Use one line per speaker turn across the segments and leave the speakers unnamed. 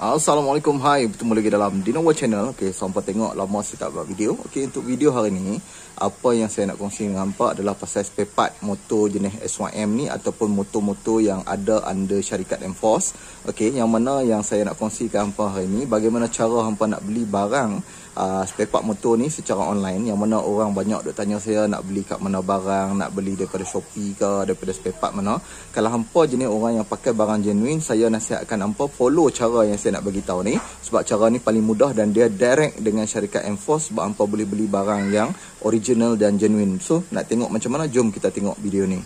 Assalamualaikum, hai bertemu lagi dalam Dino Channel Ok, sampai tengok lama saya tak buat video Ok, untuk video hari ni Apa yang saya nak kongsi dengan hampak adalah pasal spare part motor jenis s ni Ataupun motor-motor yang ada under syarikat Enforce Ok, yang mana yang saya nak kongsikan hampak hari ni Bagaimana cara anda nak beli barang uh, ah, spare part motor ni secara online yang mana orang banyak duk tanya saya nak beli kat mana barang nak beli daripada Shopee ke daripada spare part mana kalau hampa jenis orang yang pakai barang genuine saya nasihatkan hampa follow cara yang saya nak bagi tahu ni sebab cara ni paling mudah dan dia direct dengan syarikat Enforce sebab hampa boleh beli barang yang original dan genuine so nak tengok macam mana jom kita tengok video ni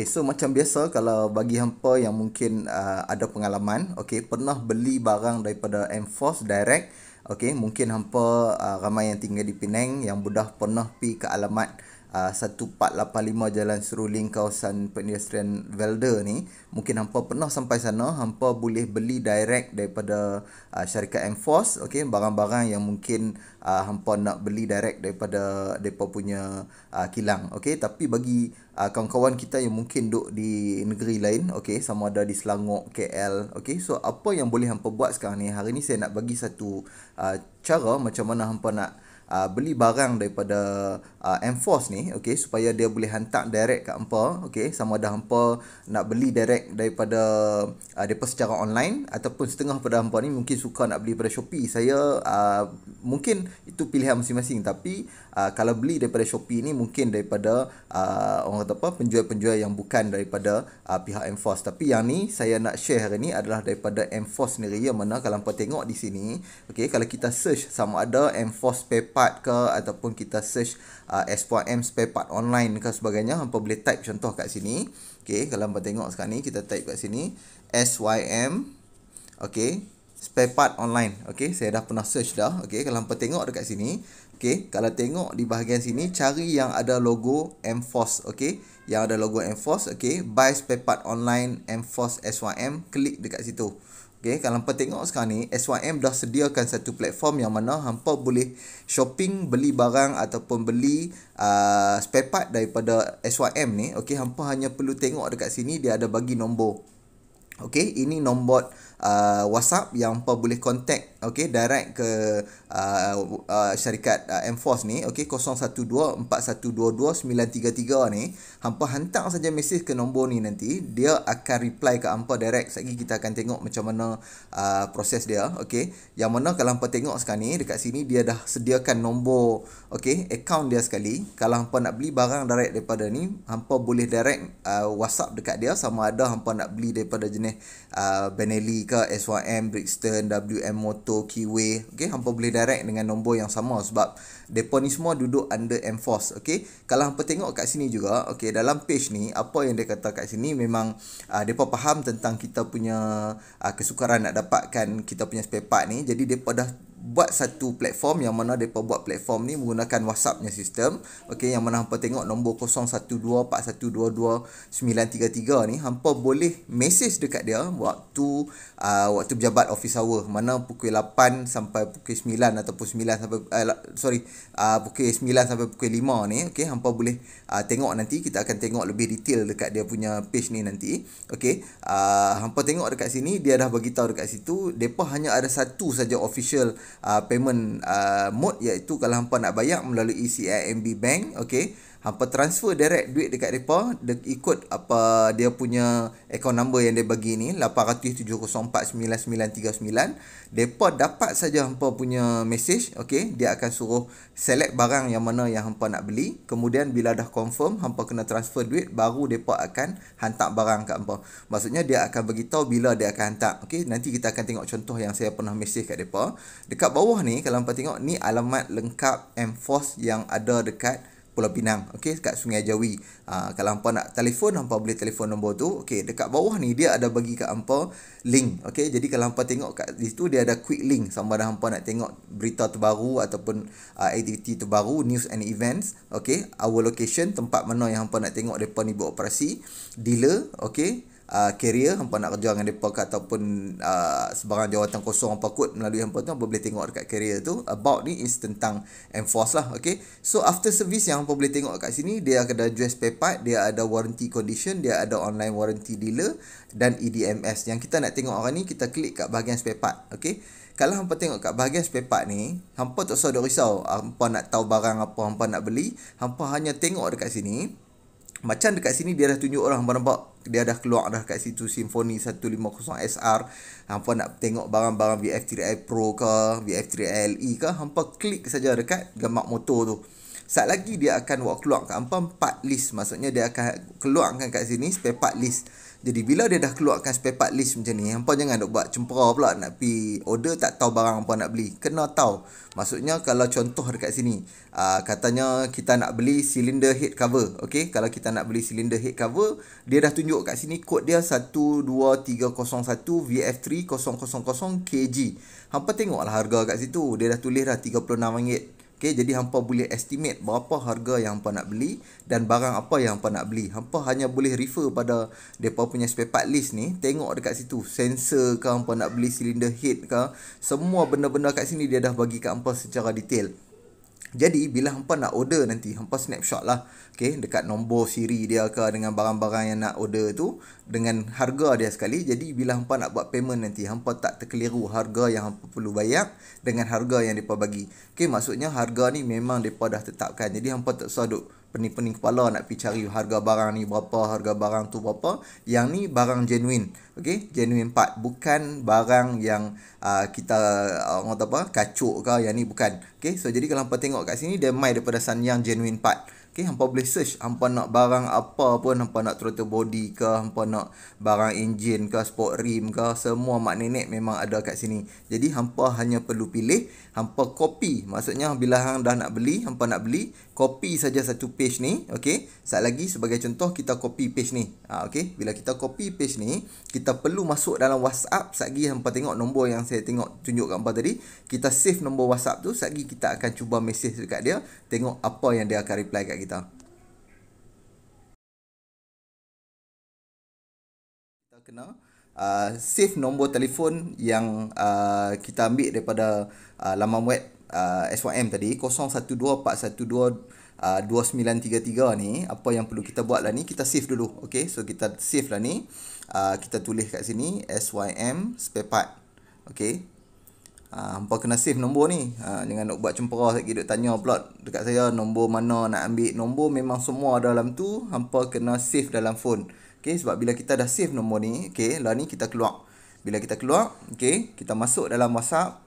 Okey, so macam biasa kalau bagi hampa yang mungkin uh, ada pengalaman, okay, pernah beli barang daripada Enforce direct, okay, mungkin hampa uh, ramai yang tinggal di Penang yang sudah pernah pergi ke alamat 1485 ah, Jalan Seruling kawasan pedestrian Velder ni mungkin hampa pernah sampai sana hampa boleh beli direct daripada uh, syarikat Enforce okey barang-barang yang mungkin uh, hampa nak beli direct daripada depa punya uh, kilang okey tapi bagi uh, kawan-kawan kita yang mungkin duduk di negeri lain okey sama ada di Selangor KL okey so apa yang boleh hampa buat sekarang ni hari ni saya nak bagi satu uh, cara macam mana hampa nak uh, beli barang daripada uh, Enforce ni okey supaya dia boleh hantar direct kat hangpa okey sama ada hangpa nak beli direct daripada uh, depa secara online ataupun setengah pada hangpa ni mungkin suka nak beli pada Shopee saya uh, mungkin itu pilihan masing-masing tapi uh, kalau beli daripada Shopee ni mungkin daripada uh, orang kata apa penjual-penjual yang bukan daripada uh, pihak Enforce tapi yang ni saya nak share hari ni adalah daripada Enforce sendiri yang mana kalau hangpa tengok di sini okey kalau kita search sama ada Enforce PayPal part ke ataupun kita search uh, S4M spare part online ke sebagainya hangpa boleh type contoh kat sini okey kalau hangpa tengok sekarang ni kita type kat sini SYM okey spare part online okey saya dah pernah search dah okey kalau hangpa tengok dekat sini okey kalau tengok di bahagian sini cari yang ada logo Mforce okey yang ada logo Mforce okey buy spare part online Mforce SYM klik dekat situ Okay, kalau hampa tengok sekarang ni, SYM dah sediakan satu platform yang mana hampa boleh shopping, beli barang ataupun beli uh, spare part daripada SYM ni. Okay, hampa hanya perlu tengok dekat sini, dia ada bagi nombor. Okay, ini nombor uh, WhatsApp yang apa boleh contact okey direct ke uh, uh, syarikat uh, Mforce ni okey 0124122933 ni hangpa hantar saja mesej ke nombor ni nanti dia akan reply ke hangpa direct satgi kita akan tengok macam mana uh, proses dia okey yang mana kalau hangpa tengok sekarang ni dekat sini dia dah sediakan nombor okey account dia sekali kalau hangpa nak beli barang direct daripada ni hangpa boleh direct uh, WhatsApp dekat dia sama ada hangpa nak beli daripada jenis uh, Benelli Mika, SYM, Brixton, WM Moto Keyway Okay, hampa boleh direct dengan nombor yang sama Sebab mereka ni semua duduk under Enforce Okay, kalau hampa tengok kat sini juga Okay, dalam page ni Apa yang dia kata kat sini Memang uh, ah, mereka faham tentang kita punya uh, kesukaran nak dapatkan kita punya spare part ni Jadi mereka dah buat satu platform yang mana mereka buat platform ni menggunakan WhatsAppnya sistem. Okey, yang mana hampa tengok nombor 0124122933 ni hampa boleh message dekat dia waktu uh, waktu berjabat office hour mana pukul 8 sampai pukul 9 ataupun 9 sampai uh, sorry, uh, pukul 9 sampai pukul 5 ni. Okey, hampa boleh uh, tengok nanti kita akan tengok lebih detail dekat dia punya page ni nanti. Okey, uh, hampa tengok dekat sini dia dah bagi tahu dekat situ depa hanya ada satu saja official uh, payment uh, mode iaitu kalau hangpa nak bayar melalui CIMB Bank okey hampa transfer direct duit dekat mereka de- ikut apa dia punya account number yang dia bagi ni 8707049939 depa dapat saja hampa punya message okey dia akan suruh select barang yang mana yang hampa nak beli kemudian bila dah confirm hampa kena transfer duit baru depa akan hantar barang kat hampa maksudnya dia akan bagi tahu bila dia akan hantar okey nanti kita akan tengok contoh yang saya pernah message kat depa dekat bawah ni kalau hampa tengok ni alamat lengkap enforce yang ada dekat Pulau Pinang okey dekat Sungai Jawi ha, kalau hangpa nak telefon hangpa boleh telefon nombor tu okey dekat bawah ni dia ada bagi kat hangpa link okey jadi kalau hangpa tengok kat situ dia ada quick link sama ada hangpa nak tengok berita terbaru ataupun uh, aktiviti terbaru news and events okey our location tempat mana yang hangpa nak tengok depa ni buat operasi dealer okey Uh, career hangpa nak kerja dengan depa ke ataupun uh, sebarang jawatan kosong hangpa kod melalui hangpa tu hangpa boleh tengok dekat career tu about ni is tentang enforce lah okey so after service yang hangpa boleh tengok kat sini dia ada dress spare part dia ada warranty condition dia ada online warranty dealer dan EDMS yang kita nak tengok hari ni kita klik kat bahagian spare part okey kalau hangpa tengok kat bahagian spare part ni hangpa tak usah dok risau hangpa nak tahu barang apa hangpa nak beli hangpa hanya tengok dekat sini macam dekat sini dia dah tunjuk orang hangpa nampak dia dah keluar dah kat situ Symphony 150 SR. Hangpa nak tengok barang-barang 3 i Pro ke, vf 3 i E ke, hangpa klik saja dekat gambar motor tu. Sat lagi dia akan buat keluar kat hangpa 4 list. Maksudnya dia akan keluarkan kat sini spare part list. Jadi bila dia dah keluarkan spare part list macam ni Hampa jangan nak buat cempera pula nak pi order tak tahu barang apa nak beli Kena tahu Maksudnya kalau contoh dekat sini aa, ah, Katanya kita nak beli silinder head cover okay? Kalau kita nak beli silinder head cover Dia dah tunjuk kat sini kod dia 12301 VF3000 KG Hampa tengoklah harga kat situ Dia dah tulis dah RM36 Okay, jadi hampa boleh estimate berapa harga yang hampa nak beli dan barang apa yang hampa nak beli. Hampa hanya boleh refer pada depa punya spare part list ni, tengok dekat situ. Sensor ke hampa nak beli silinder head ke, semua benda-benda kat sini dia dah bagi kat hampa secara detail. Jadi bila hampa nak order nanti, hampa snapshot lah okay, dekat nombor siri dia ke dengan barang-barang yang nak order tu dengan harga dia sekali. Jadi bila hampa nak buat payment nanti, hampa tak terkeliru harga yang hampa perlu bayar dengan harga yang mereka bagi. Okay, maksudnya harga ni memang mereka dah tetapkan. Jadi hampa tak usah duk pening-pening kepala nak pergi cari harga barang ni berapa, harga barang tu berapa. Yang ni barang genuine. Okey, genuine part bukan barang yang uh, kita uh, orang kata apa? kacuk ke, yang ni bukan. Okey, so jadi kalau hangpa tengok kat sini dia mai daripada sanyang genuine part. Okay, hampa boleh search Hampa nak barang apa pun Hampa nak throttle body ke Hampa nak barang engine ke Sport rim ke Semua mak nenek memang ada kat sini Jadi hampa hanya perlu pilih Hampa copy Maksudnya bila hang dah nak beli Hampa nak beli Copy saja satu page ni Okay Saat lagi sebagai contoh Kita copy page ni ha, Okay Bila kita copy page ni Kita perlu masuk dalam whatsapp Saat lagi hampa tengok nombor yang saya tengok Tunjuk kat hampa tadi Kita save nombor whatsapp tu Saat lagi kita akan cuba message dekat dia Tengok apa yang dia akan reply kat kita. Kita kena uh, save nombor telefon yang uh, kita ambil daripada uh, laman web uh, SYM tadi 0124122 Uh, 2933 ni apa yang perlu kita buat lah ni kita save dulu okay? so kita save lah ni uh, kita tulis kat sini SYM spare part ok Ah, hampa kena save nombor ni ha, ah, jangan nak buat cemperah lagi duk tanya pula dekat saya nombor mana nak ambil nombor memang semua ada dalam tu hampa kena save dalam phone okey sebab bila kita dah save nombor ni okey lah ni kita keluar bila kita keluar okey kita masuk dalam WhatsApp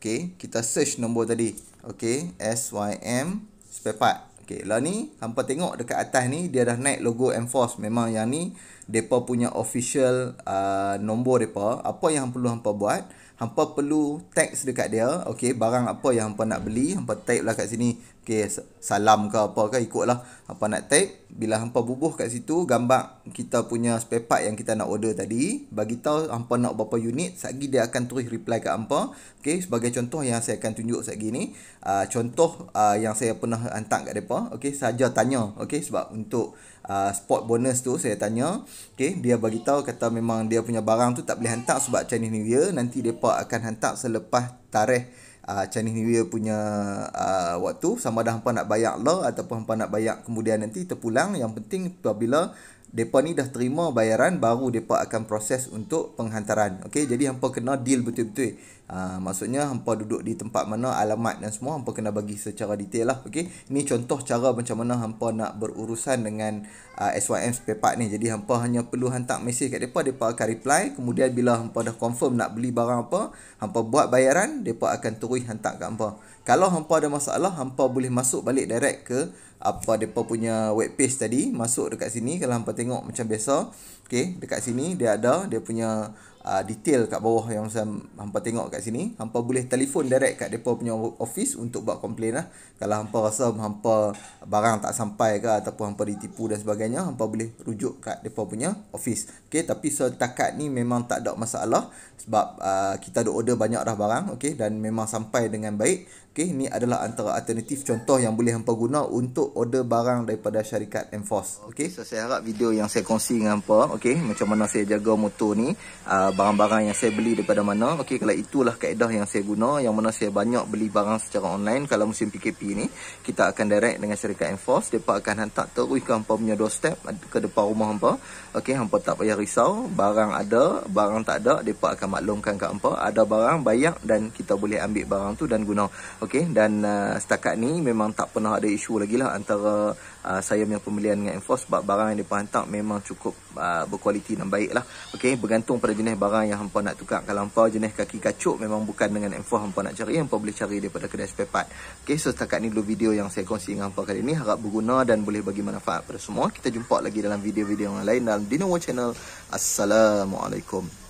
okey kita search nombor tadi okey S Y M spare part okey lah ni hampa tengok dekat atas ni dia dah naik logo enforce memang yang ni depa punya official uh, nombor depa apa yang hampa perlu hampa buat hampa perlu teks dekat dia okey barang apa yang hampa nak beli hampa type lah kat sini okey salam ke apa ke ikutlah hampa nak type bila hampa bubuh kat situ gambar kita punya spare part yang kita nak order tadi bagi tahu hampa nak berapa unit satgi dia akan terus reply kat hampa okey sebagai contoh yang saya akan tunjuk satgi ni uh, contoh uh, yang saya pernah hantar kat depa okey saja tanya okey sebab untuk uh, spot bonus tu saya tanya okey dia bagi tahu kata memang dia punya barang tu tak boleh hantar sebab Chinese New Year nanti depa akan hantar selepas tarikh uh, Chinese New Year punya uh, waktu sama ada hangpa nak bayar lo ataupun hangpa nak bayar kemudian nanti terpulang yang penting apabila depa ni dah terima bayaran baru depa akan proses untuk penghantaran okey jadi hangpa kena deal betul-betul Ah, maksudnya hampa duduk di tempat mana alamat dan semua hampa kena bagi secara detail lah okey ni contoh cara macam mana hampa nak berurusan dengan uh, ah, SYM spare ni jadi hampa hanya perlu hantar mesej kat depa depa akan reply kemudian bila hampa dah confirm nak beli barang apa hampa buat bayaran depa akan terus hantar kat hampa kalau hampa ada masalah hampa boleh masuk balik direct ke apa depa punya web page tadi masuk dekat sini kalau hampa tengok macam biasa okey dekat sini dia ada dia punya uh, detail kat bawah yang saya hampa tengok kat sini hampa boleh telefon direct kat depa punya office untuk buat komplain lah kalau hampa rasa hampa barang tak sampai ke ataupun hampa ditipu dan sebagainya hampa boleh rujuk kat depa punya office okey tapi setakat ni memang tak ada masalah sebab uh, kita ada order banyak dah barang okey dan memang sampai dengan baik Okay, ini adalah antara alternatif contoh yang boleh hampa guna untuk order barang daripada syarikat Enforce. Okay. So, saya harap video yang saya kongsi dengan hampa, okay, macam mana saya jaga motor ni, ah, barang-barang uh, yang saya beli daripada mana. Okay, kalau itulah kaedah yang saya guna, yang mana saya banyak beli barang secara online. Kalau musim PKP ni, kita akan direct dengan syarikat Enforce. Mereka akan hantar terus ke hampa punya doorstep ke depan rumah hampa. Okay, hampa tak payah risau. Barang ada, barang tak ada. Mereka akan maklumkan ke hampa. Ada barang, bayar dan kita boleh ambil barang tu dan guna. Okay. Okey dan uh, setakat ni memang tak pernah ada isu lagi lah antara uh, saya punya pembelian dengan Enforce sebab barang yang mereka hantar memang cukup uh, berkualiti dan baik lah. Okey bergantung pada jenis barang yang hampa nak tukar. Kalau hampa jenis kaki kacuk memang bukan dengan Enforce hampa nak cari. Hampa boleh cari daripada kedai spare part. Okey so setakat ni dulu video yang saya kongsi dengan hampa kali ni. Harap berguna dan boleh bagi manfaat pada semua. Kita jumpa lagi dalam video-video yang lain dalam Dino World Channel. Assalamualaikum.